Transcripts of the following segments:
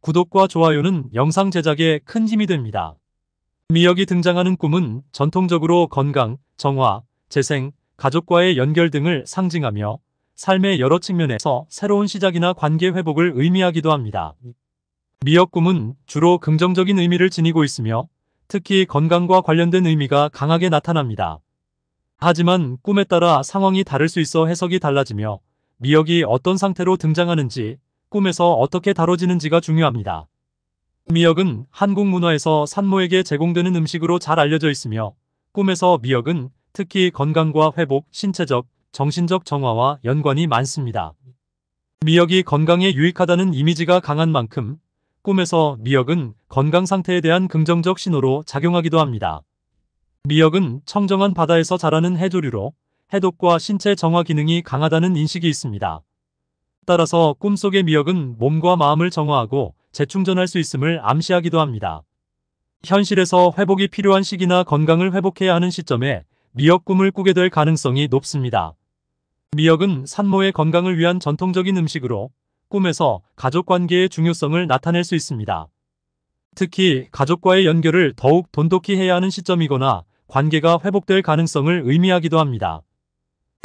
구독과 좋아요는 영상 제작에 큰 힘이 됩니다. 미역이 등장하는 꿈은 전통적으로 건강, 정화, 재생, 가족과의 연결 등을 상징하며 삶의 여러 측면에서 새로운 시작이나 관계 회복을 의미하기도 합니다. 미역 꿈은 주로 긍정적인 의미를 지니고 있으며 특히 건강과 관련된 의미가 강하게 나타납니다. 하지만 꿈에 따라 상황이 다를 수 있어 해석이 달라지며 미역이 어떤 상태로 등장하는지 꿈에서 어떻게 다뤄지는지가 중요합니다. 미역은 한국 문화에서 산모에게 제공되는 음식으로 잘 알려져 있으며 꿈에서 미역은 특히 건강과 회복, 신체적, 정신적 정화와 연관이 많습니다. 미역이 건강에 유익하다는 이미지가 강한 만큼 꿈에서 미역은 건강 상태에 대한 긍정적 신호로 작용하기도 합니다. 미역은 청정한 바다에서 자라는 해조류로 해독과 신체 정화 기능이 강하다는 인식이 있습니다. 따라서 꿈속의 미역은 몸과 마음을 정화하고 재충전할 수 있음을 암시하기도 합니다. 현실에서 회복이 필요한 시기나 건강을 회복해야 하는 시점에 미역 꿈을 꾸게 될 가능성이 높습니다. 미역은 산모의 건강을 위한 전통적인 음식으로 꿈에서 가족 관계의 중요성을 나타낼 수 있습니다. 특히 가족과의 연결을 더욱 돈독히 해야 하는 시점이거나 관계가 회복될 가능성을 의미하기도 합니다.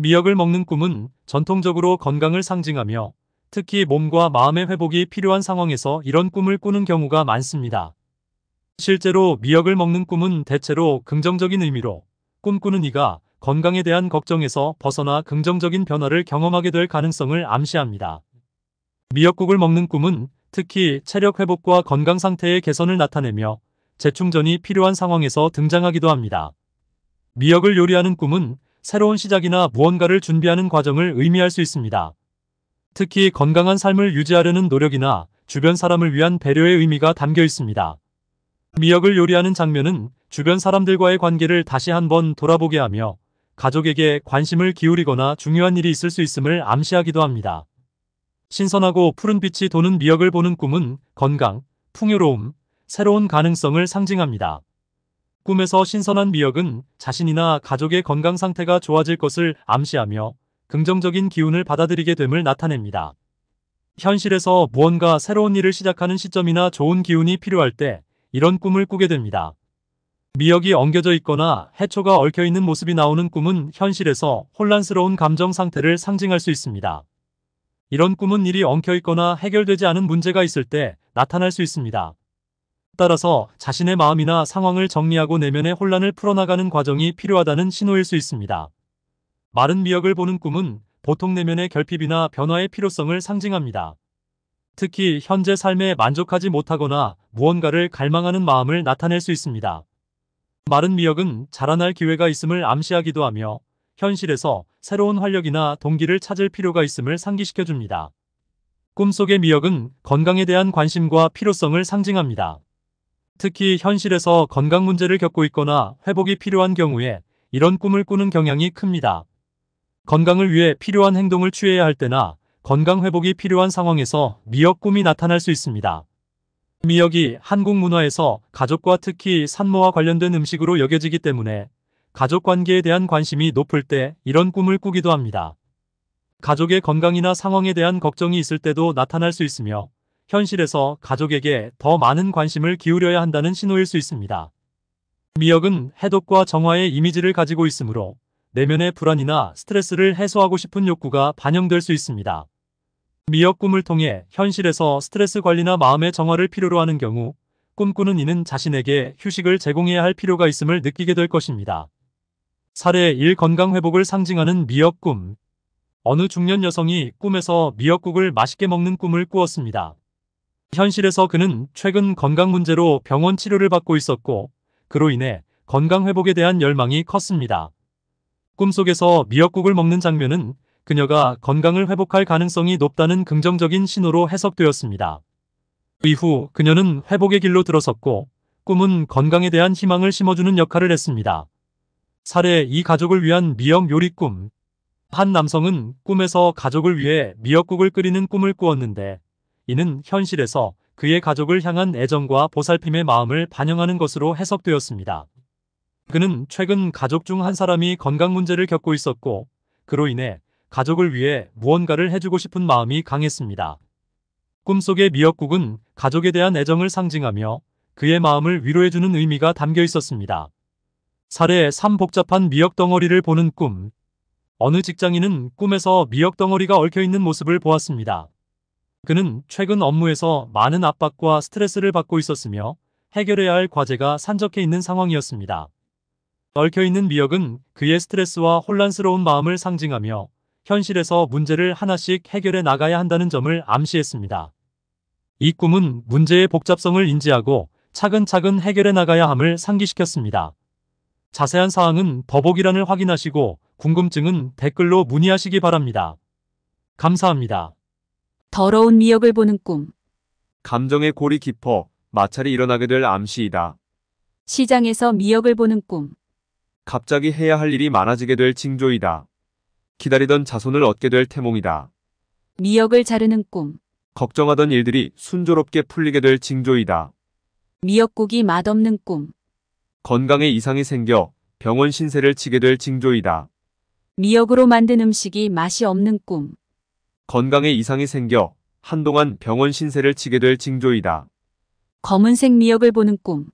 미역을 먹는 꿈은 전통적으로 건강을 상징하며 특히 몸과 마음의 회복이 필요한 상황에서 이런 꿈을 꾸는 경우가 많습니다. 실제로 미역을 먹는 꿈은 대체로 긍정적인 의미로 꿈꾸는 이가 건강에 대한 걱정에서 벗어나 긍정적인 변화를 경험하게 될 가능성을 암시합니다. 미역국을 먹는 꿈은 특히 체력 회복과 건강 상태의 개선을 나타내며 재충전이 필요한 상황에서 등장하기도 합니다. 미역을 요리하는 꿈은 새로운 시작이나 무언가를 준비하는 과정을 의미할 수 있습니다. 특히 건강한 삶을 유지하려는 노력이나 주변 사람을 위한 배려의 의미가 담겨 있습니다. 미역을 요리하는 장면은 주변 사람들과의 관계를 다시 한번 돌아보게 하며 가족에게 관심을 기울이거나 중요한 일이 있을 수 있음을 암시하기도 합니다. 신선하고 푸른 빛이 도는 미역을 보는 꿈은 건강, 풍요로움, 새로운 가능성을 상징합니다. 꿈에서 신선한 미역은 자신이나 가족의 건강 상태가 좋아질 것을 암시하며 긍정적인 기운을 받아들이게 됨을 나타냅니다. 현실에서 무언가 새로운 일을 시작하는 시점이나 좋은 기운이 필요할 때 이런 꿈을 꾸게 됩니다. 미역이 엉겨져 있거나 해초가 얽혀있는 모습이 나오는 꿈은 현실에서 혼란스러운 감정 상태를 상징할 수 있습니다. 이런 꿈은 일이 엉켜있거나 해결되지 않은 문제가 있을 때 나타날 수 있습니다. 따라서 자신의 마음이나 상황을 정리하고 내면의 혼란을 풀어나가는 과정이 필요하다는 신호일 수 있습니다. 마른 미역을 보는 꿈은 보통 내면의 결핍이나 변화의 필요성을 상징합니다. 특히 현재 삶에 만족하지 못하거나 무언가를 갈망하는 마음을 나타낼 수 있습니다. 마른 미역은 자라날 기회가 있음을 암시하기도 하며 현실에서 새로운 활력이나 동기를 찾을 필요가 있음을 상기시켜줍니다. 꿈속의 미역은 건강에 대한 관심과 필요성을 상징합니다. 특히 현실에서 건강 문제를 겪고 있거나 회복이 필요한 경우에 이런 꿈을 꾸는 경향이 큽니다. 건강을 위해 필요한 행동을 취해야 할 때나 건강 회복이 필요한 상황에서 미역 꿈이 나타날 수 있습니다. 미역이 한국 문화에서 가족과 특히 산모와 관련된 음식으로 여겨지기 때문에 가족 관계에 대한 관심이 높을 때 이런 꿈을 꾸기도 합니다. 가족의 건강이나 상황에 대한 걱정이 있을 때도 나타날 수 있으며 현실에서 가족에게 더 많은 관심을 기울여야 한다는 신호일 수 있습니다. 미역은 해독과 정화의 이미지를 가지고 있으므로 내면의 불안이나 스트레스를 해소하고 싶은 욕구가 반영될 수 있습니다. 미역 꿈을 통해 현실에서 스트레스 관리나 마음의 정화를 필요로 하는 경우 꿈꾸는 이는 자신에게 휴식을 제공해야 할 필요가 있음을 느끼게 될 것입니다. 사례 1 건강 회복을 상징하는 미역 꿈 어느 중년 여성이 꿈에서 미역국을 맛있게 먹는 꿈을 꾸었습니다. 현실에서 그는 최근 건강 문제로 병원 치료를 받고 있었고 그로 인해 건강 회복에 대한 열망이 컸습니다. 꿈속에서 미역국을 먹는 장면은 그녀가 건강을 회복할 가능성이 높다는 긍정적인 신호로 해석되었습니다. 이후 그녀는 회복의 길로 들어섰고 꿈은 건강에 대한 희망을 심어주는 역할을 했습니다. 사례 이 가족을 위한 미역 요리 꿈. 한 남성은 꿈에서 가족을 위해 미역국을 끓이는 꿈을 꾸었는데 이는 현실에서 그의 가족을 향한 애정과 보살핌의 마음을 반영하는 것으로 해석되었습니다. 그는 최근 가족 중 한 사람이 건강 문제를 겪고 있었고 그로 인해 가족을 위해 무언가를 해주고 싶은 마음이 강했습니다. 꿈속의 미역국은 가족에 대한 애정을 상징하며 그의 마음을 위로해주는 의미가 담겨 있었습니다. 사례 3 복잡한 미역 덩어리를 보는 꿈 어느 직장인은 꿈에서 미역 덩어리가 얽혀있는 모습을 보았습니다. 그는 최근 업무에서 많은 압박과 스트레스를 받고 있었으며 해결해야 할 과제가 산적해 있는 상황이었습니다. 얽혀있는 미역은 그의 스트레스와 혼란스러운 마음을 상징하며 현실에서 문제를 하나씩 해결해 나가야 한다는 점을 암시했습니다. 이 꿈은 문제의 복잡성을 인지하고 차근차근 해결해 나가야 함을 상기시켰습니다. 자세한 사항은 더보기란을 확인하시고 궁금증은 댓글로 문의하시기 바랍니다. 감사합니다. 더러운 미역을 보는 꿈. 감정의 골이 깊어 마찰이 일어나게 될 암시이다. 시장에서 미역을 보는 꿈. 갑자기 해야 할 일이 많아지게 될 징조이다. 기다리던 자손을 얻게 될 태몽이다. 미역을 자르는 꿈. 걱정하던 일들이 순조롭게 풀리게 될 징조이다. 미역국이 맛없는 꿈. 건강에 이상이 생겨 병원 신세를 치게 될 징조이다. 미역으로 만든 음식이 맛이 없는 꿈. 건강에 이상이 생겨 한동안 병원 신세를 치게 될 징조이다. 검은색 미역을 보는 꿈.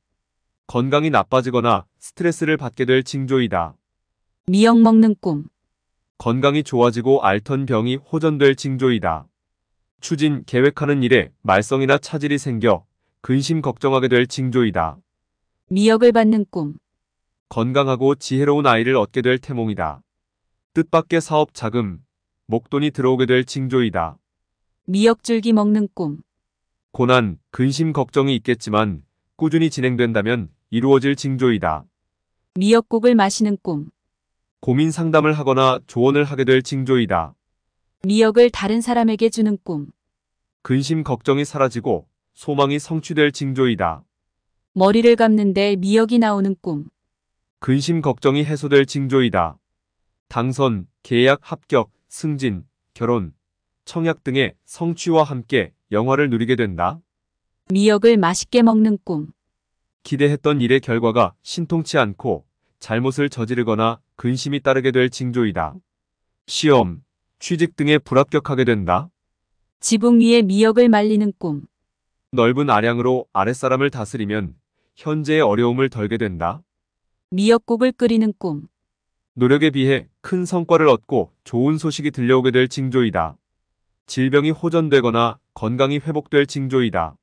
건강이 나빠지거나 스트레스를 받게 될 징조이다. 미역 먹는 꿈. 건강이 좋아지고 앓던 병이 호전될 징조이다. 추진, 계획하는 일에 말썽이나 차질이 생겨 근심 걱정하게 될 징조이다. 미역을 받는 꿈. 건강하고 지혜로운 아이를 얻게 될 태몽이다. 뜻밖의 사업 자금, 목돈이 들어오게 될 징조이다. 미역줄기 먹는 꿈. 고난, 근심 걱정이 있겠지만 꾸준히 진행된다면 이루어질 징조이다. 미역국을 마시는 꿈. 고민 상담을 하거나 조언을 하게 될 징조이다. 미역을 다른 사람에게 주는 꿈. 근심 걱정이 사라지고 소망이 성취될 징조이다. 머리를 감는데 미역이 나오는 꿈. 근심 걱정이 해소될 징조이다. 당선, 계약 합격, 승진, 결혼, 청약 등의 성취와 함께 영화를 누리게 된다. 미역을 맛있게 먹는 꿈. 기대했던 일의 결과가 신통치 않고 잘못을 저지르거나 근심이 따르게 될 징조이다. 시험, 취직 등에 불합격하게 된다. 지붕 위에 미역을 말리는 꿈. 넓은 아량으로 아랫사람을 다스리면 현재의 어려움을 덜게 된다. 미역국을 끓이는 꿈. 노력에 비해 큰 성과를 얻고 좋은 소식이 들려오게 될 징조이다. 질병이 호전되거나 건강이 회복될 징조이다.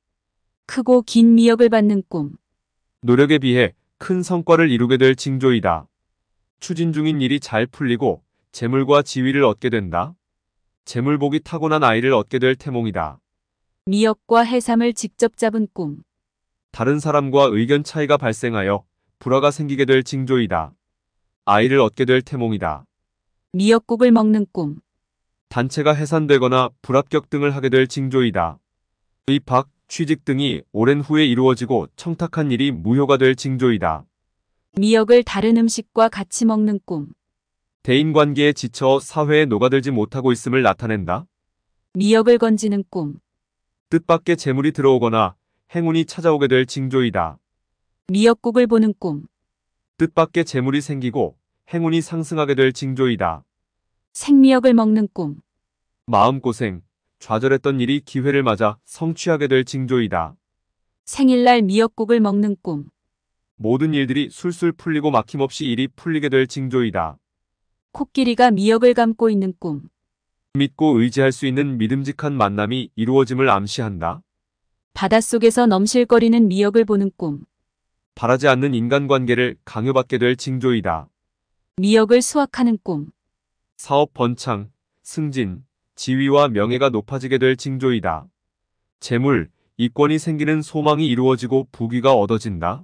크고 긴 미역을 받는 꿈. 노력에 비해 큰 성과를 이루게 될 징조이다. 추진 중인 일이 잘 풀리고 재물과 지위를 얻게 된다. 재물복이 타고난 아이를 얻게 될 태몽이다. 미역과 해삼을 직접 잡은 꿈. 다른 사람과 의견 차이가 발생하여 불화가 생기게 될 징조이다. 아이를 얻게 될 태몽이다. 미역국을 먹는 꿈. 단체가 해산되거나 불합격 등을 하게 될 징조이다. 입학, 취직 등이 오랜 후에 이루어지고 청탁한 일이 무효가 될 징조이다. 미역을 다른 음식과 같이 먹는 꿈. 대인관계에 지쳐 사회에 녹아들지 못하고 있음을 나타낸다. 미역을 건지는 꿈. 뜻밖의 재물이 들어오거나 행운이 찾아오게 될 징조이다. 미역국을 보는 꿈. 뜻밖의 재물이 생기고 행운이 상승하게 될 징조이다. 생미역을 먹는 꿈. 마음고생, 좌절했던 일이 기회를 맞아 성취하게 될 징조이다. 생일날 미역국을 먹는 꿈. 모든 일들이 술술 풀리고 막힘없이 일이 풀리게 될 징조이다. 코끼리가 미역을 감고 있는 꿈. 믿고 의지할 수 있는 믿음직한 만남이 이루어짐을 암시한다. 바닷속에서 넘실거리는 미역을 보는 꿈. 바라지 않는 인간관계를 강요받게 될 징조이다. 미역을 수확하는 꿈. 사업 번창, 승진, 지위와 명예가 높아지게 될 징조이다. 재물, 이권이 생기는 소망이 이루어지고 부귀가 얻어진다.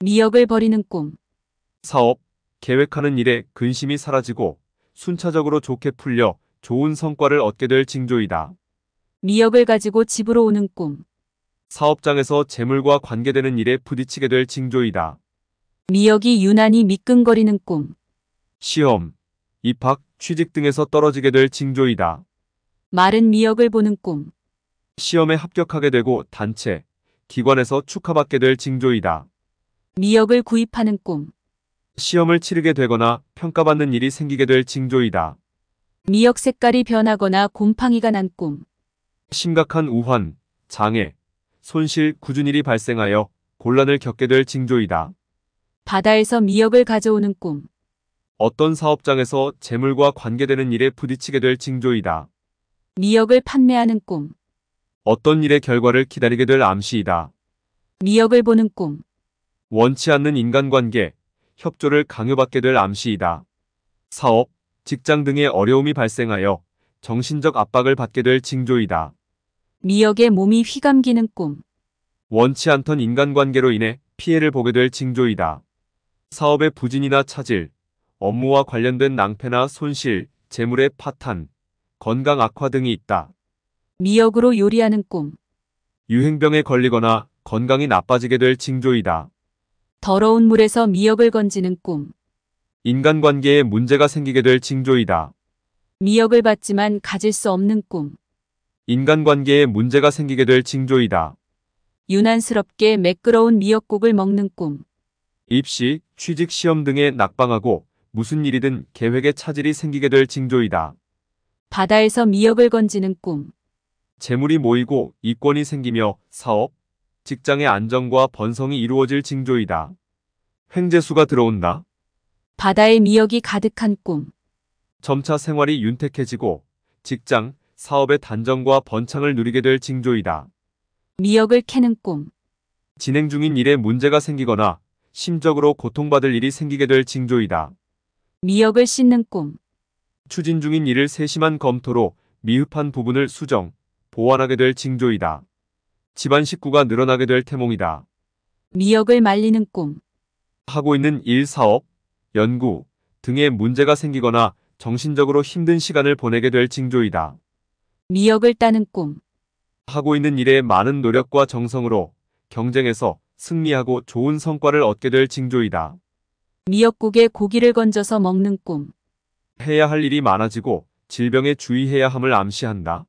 미역을 버리는 꿈. 사업, 계획하는 일에 근심이 사라지고 순차적으로 좋게 풀려 좋은 성과를 얻게 될 징조이다. 미역을 가지고 집으로 오는 꿈. 사업장에서 재물과 관계되는 일에 부딪히게 될 징조이다. 미역이 유난히 미끈거리는 꿈. 시험, 입학, 취직 등에서 떨어지게 될 징조이다. 마른 미역을 보는 꿈. 시험에 합격하게 되고 단체, 기관에서 축하받게 될 징조이다. 미역을 구입하는 꿈. 시험을 치르게 되거나 평가받는 일이 생기게 될 징조이다. 미역 색깔이 변하거나 곰팡이가 난 꿈. 심각한 우환, 장애, 손실, 구준일이 발생하여 곤란을 겪게 될 징조이다. 바다에서 미역을 가져오는 꿈. 어떤 사업장에서 재물과 관계되는 일에 부딪히게 될 징조이다. 미역을 판매하는 꿈. 어떤 일의 결과를 기다리게 될 암시이다. 미역을 보는 꿈. 원치 않는 인간관계, 협조를 강요받게 될 암시이다. 사업, 직장 등의 어려움이 발생하여 정신적 압박을 받게 될 징조이다. 미역의 몸이 휘감기는 꿈. 원치 않던 인간관계로 인해 피해를 보게 될 징조이다. 사업의 부진이나 차질, 업무와 관련된 낭패나 손실, 재물의 파탄, 건강 악화 등이 있다. 미역으로 요리하는 꿈. 유행병에 걸리거나 건강이 나빠지게 될 징조이다. 더러운 물에서 미역을 건지는 꿈. 인간관계에 문제가 생기게 될 징조이다. 미역을 받지만 가질 수 없는 꿈. 인간관계에 문제가 생기게 될 징조이다. 유난스럽게 매끄러운 미역국을 먹는 꿈. 입시, 취직 시험 등에 낙방하고 무슨 일이든 계획에 차질이 생기게 될 징조이다. 바다에서 미역을 건지는 꿈. 재물이 모이고 이권이 생기며 사업, 직장의 안정과 번성이 이루어질 징조이다. 횡재수가 들어온다. 바다에 미역이 가득한 꿈. 점차 생활이 윤택해지고 직장, 사업의 단정과 번창을 누리게 될 징조이다. 미역을 캐는 꿈. 진행 중인 일에 문제가 생기거나 심적으로 고통받을 일이 생기게 될 징조이다. 미역을 씻는 꿈. 추진 중인 일을 세심한 검토로 미흡한 부분을 수정, 보완하게 될 징조이다. 집안 식구가 늘어나게 될 태몽이다. 미역을 말리는 꿈. 하고 있는 일, 사업, 연구 등의 문제가 생기거나 정신적으로 힘든 시간을 보내게 될 징조이다. 미역을 따는 꿈. 하고 있는 일에 많은 노력과 정성으로 경쟁에서 승리하고 좋은 성과를 얻게 될 징조이다. 미역국에 고기를 건져서 먹는 꿈. 해야 할 일이 많아지고 질병에 주의해야 함을 암시한다.